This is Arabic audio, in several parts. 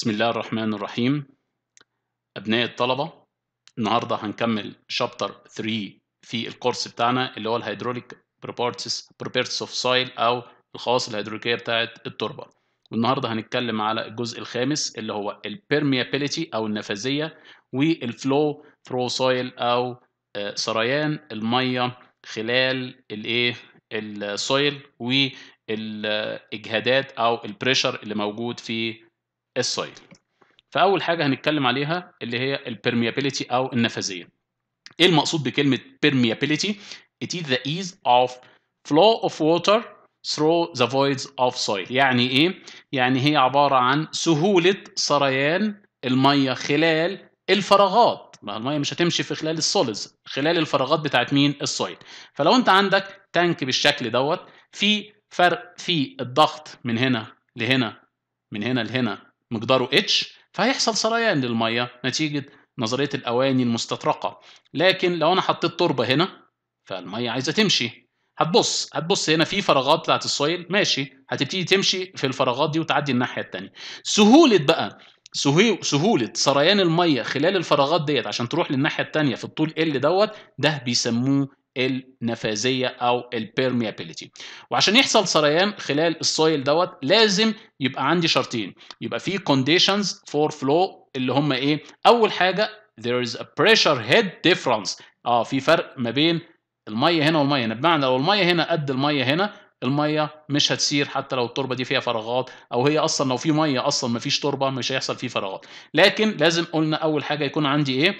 بسم الله الرحمن الرحيم أبناء الطلبة النهاردة هنكمل شابتر 3 في الكورس بتاعنا اللي هو الهيدروليك بروبرتس بروبرتس اوف سويل أو الخواص الهيدروليكية بتاعة التربة والنهاردة هنتكلم على الجزء الخامس اللي هو البيرميابيليتي أو النفاذية والفلو ثرو سويل أو آه، سريان المية خلال الايه السويل والاجهادات آه، او البريشر اللي موجود في السويل فاول حاجه هنتكلم عليها اللي هي البيرميابيليتي او النفاذيه ايه المقصود بكلمه permeability it is the ease of flow of water through the voids of soil يعني ايه يعني هي عباره عن سهوله سريان الميه خلال الفراغات ما الميه مش هتمشي في خلال السوليدز خلال الفراغات بتاعت مين السويل فلو انت عندك تانك بالشكل دوت في فرق في الضغط من هنا لهنا من هنا لهنا مقداره اتش فهيحصل سريان للميه نتيجه نظريه الاواني المستطرقه لكن لو انا حطيت تربه هنا فالميه عايزه تمشي هتبص هتبص هنا في فراغات بتاعت السويل ماشي هتبتدي تمشي في الفراغات دي وتعدي الناحيه الثانيه سهوله بقى سهولة سريان المية خلال الفراغات ديت عشان تروح للناحية التانية في الطول ال دوت ده بيسموه النفاذيه او البيرميابيليتي وعشان يحصل سريان خلال السويل دوت لازم يبقى عندي شرطين يبقى في كونديشنز فور فلو اللي هم ايه اول حاجه there is a pressure head difference اه في فرق ما بين الميه هنا والميه هنا بمعنى لو الميه هنا قد الميه هنا الميه مش هتسير حتى لو التربه دي فيها فراغات او هي اصلا لو في ميه اصلا ما فيش تربه مش هيحصل فيه فراغات لكن لازم قلنا اول حاجه يكون عندي ايه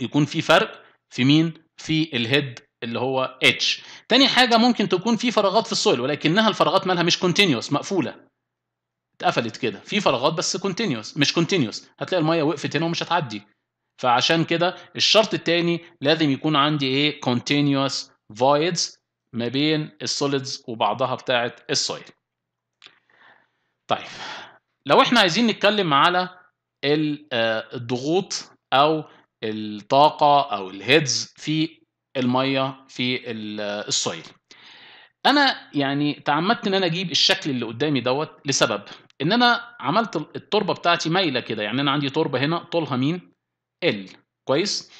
يكون في فرق في مين في الهيد اللي هو اتش تاني حاجه ممكن تكون في فراغات في السويل ولكنها الفراغات مالها مش كونتينوس مقفوله اتقفلت كده في فراغات بس كونتينوس مش كونتينوس هتلاقي الميه وقفت هنا ومش هتعدي فعشان كده الشرط التاني لازم يكون عندي ايه كونتينوس فويدز ما بين السوليدز وبعضها بتاعه السويل طيب لو احنا عايزين نتكلم على آه، الضغوط او الطاقه او الهيدز في الميه في السويل انا يعني تعمدت ان انا اجيب الشكل اللي قدامي دوت لسبب ان انا عملت التربه بتاعتي مايله كده يعني انا عندي تربه هنا طولها مين ال كويس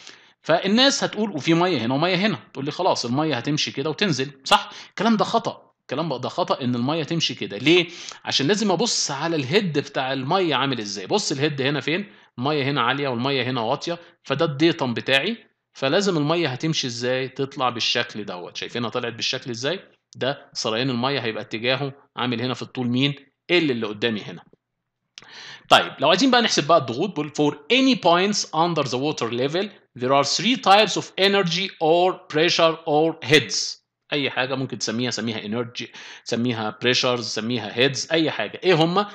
فالناس هتقول وفي ميه هنا وميه هنا تقول لي خلاص الميه هتمشي كده وتنزل صح الكلام ده خطا الكلام ده خطا ان الميه تمشي كده ليه عشان لازم ابص على الهيد بتاع الميه عامل ازاي بص الهيد هنا فين الميه هنا عاليه والميه هنا واطيه فده الديتم بتاعي فلازم الميه هتمشي ازاي تطلع بالشكل دوت شايفينها طلعت بالشكل ازاي ده سريان الميه هيبقى اتجاهه عامل هنا في الطول مين ال اللي قدامي هنا طيب لو عايزين بقى نحسب بقى الضغوط بقول for any points under the water level there are three types of energy or pressure or heads اي حاجه ممكن تسميها سميها انرجي سميها بريشرز سميها هيدز اي حاجه ايه هم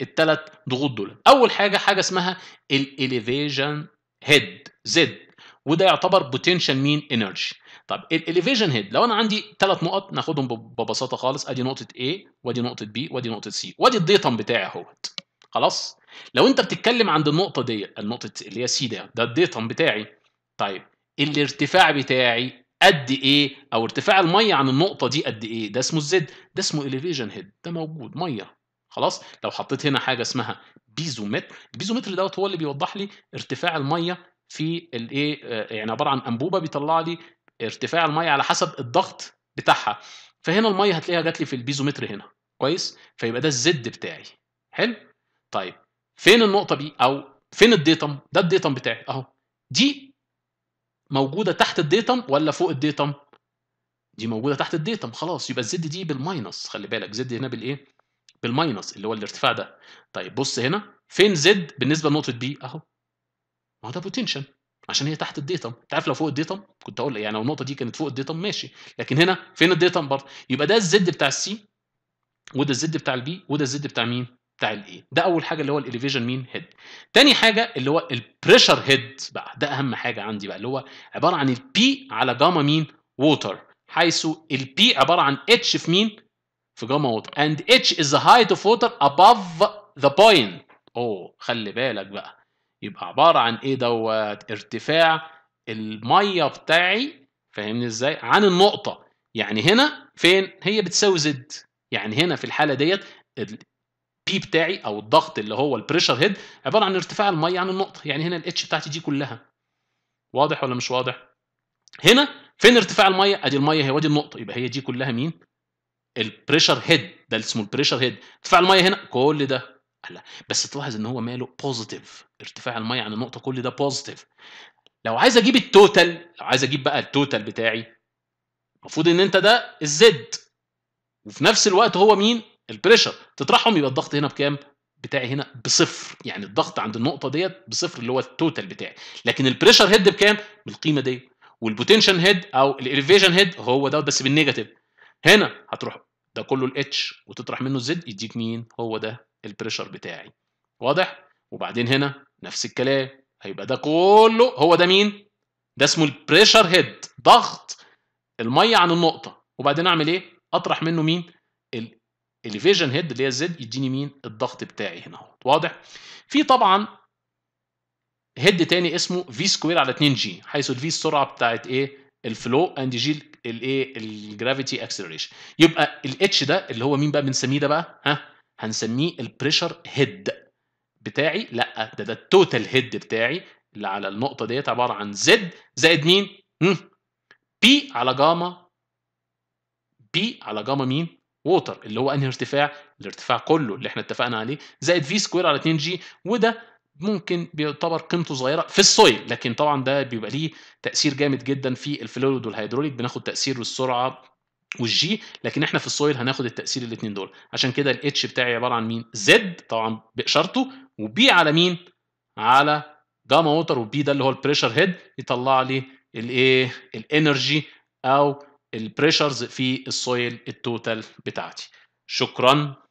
الثلاث ضغوط دول اول حاجه حاجه اسمها الاليفيجن هيد زد وده يعتبر بوتنشال مين انرجي طب الاليفيجن هيد لو انا عندي ثلاث نقط ناخدهم ببساطه خالص ادي نقطه A وادي نقطه B وادي نقطه C وادي الديتم بتاعي اهوت خلاص لو انت بتتكلم عند النقطه دي النقطه اللي هي C ده ده الديتم بتاعي طيب الارتفاع بتاعي قد ايه او ارتفاع الميه عن النقطه دي قد ايه ده اسمه الزد ده اسمه اليفيجن هيد ده موجود ميه خلاص لو حطيت هنا حاجه اسمها بيزومتر البيزومتر دوت هو اللي بيوضح لي ارتفاع الميه في الايه آه، يعني عباره عن انبوبه بيطلع لي ارتفاع الميه على حسب الضغط بتاعها فهنا الميه هتلاقيها جات لي في البيزومتر هنا كويس فيبقى ده الزد بتاعي حلو طيب فين النقطه دي او فين الديتم ده الديتم بتاعي اهو دي موجوده تحت الديتم ولا فوق الديتم دي موجوده تحت الديتم خلاص يبقى الزد دي بالماينس خلي بالك زد هنا بالايه بالماينس اللي هو الارتفاع ده طيب بص هنا فين زد بالنسبه لنقطه بي اهو ما هو ده بوتنشال عشان هي تحت الديتم انت عارف لو فوق الديتم كنت اقول يعني لو النقطه دي كانت فوق الديتم ماشي لكن هنا فين الديتم برضه يبقى ده الزد بتاع السي وده الزد بتاع البي وده الزد بتاع مين بتاع الاي ده اول حاجه اللي هو الاليفيشن مين هيد تاني حاجه اللي هو البريشر هيد بقى ده اهم حاجه عندي بقى اللي هو عباره عن البي على جاما مين ووتر حيث البي عباره عن اتش في مين في جاما ووتر and h is the height of water above the point اوه oh, خلي بالك بقى يبقى عبارة عن ايه دوت ارتفاع المية بتاعي فاهمني ازاي عن النقطة يعني هنا فين هي بتساوي زد يعني هنا في الحالة ديت البي بتاعي او الضغط اللي هو البريشر هيد عبارة عن ارتفاع المية عن النقطة يعني هنا الاتش بتاعتي دي كلها واضح ولا مش واضح هنا فين ارتفاع المية ادي المية هي وادي النقطة يبقى هي دي كلها مين البريشر هيد ده اللي اسمه البريشر هيد ارتفاع الميه هنا كل ده لا بس تلاحظ ان هو ماله بوزيتيف ارتفاع الميه عن النقطه كل ده بوزيتيف لو عايز اجيب التوتال لو عايز اجيب بقى التوتال بتاعي المفروض ان انت ده الزد وفي نفس الوقت هو مين البريشر تطرحهم يبقى الضغط هنا بكام بتاعي هنا بصفر يعني الضغط عند النقطه ديت بصفر اللي هو التوتال بتاعي لكن البريشر هيد بكام بالقيمه دي والبوتنشال هيد او الاليفيشن هيد هو دوت بس بالنيجاتيف هنا هتروح ده كله الاتش وتطرح منه الزد يديك مين هو ده البريشر بتاعي واضح وبعدين هنا نفس الكلام هيبقى ده كله هو ده مين ده اسمه البريشر هيد ضغط الميه عن النقطه وبعدين اعمل ايه اطرح منه مين الاليفيجن هيد اللي هي الزد يديني مين الضغط بتاعي هنا اهو واضح في طبعا هيد تاني اسمه في سكوير على 2 جي حيث الفي السرعه بتاعت ايه الفلو اند جي الايه الجرافيتي اكسلريشن يبقى الاتش ده اللي هو مين بقى بنسميه ده بقى ها هنسميه البريشر هيد بتاعي لا ده ده التوتال هيد بتاعي اللي على النقطه ديت عباره عن زد زائد مين بي على جاما بي على جاما مين ووتر اللي هو انهي ارتفاع الارتفاع كله اللي احنا اتفقنا عليه زائد في سكوير على 2 جي وده ممكن بيعتبر قيمته صغيره في الصويل لكن طبعا ده بيبقى ليه تاثير جامد جدا في الفلويد والهيدروليك بناخد تاثير السرعه والجي لكن احنا في السويل هناخد التاثير الاثنين دول عشان كده الاتش بتاعي عباره عن مين زد طبعا باشارته وبي على مين على جاما ووتر وبي ده اللي هو البريشر هيد يطلع لي الايه الانرجي او البريشرز في السويل التوتال بتاعتي شكرا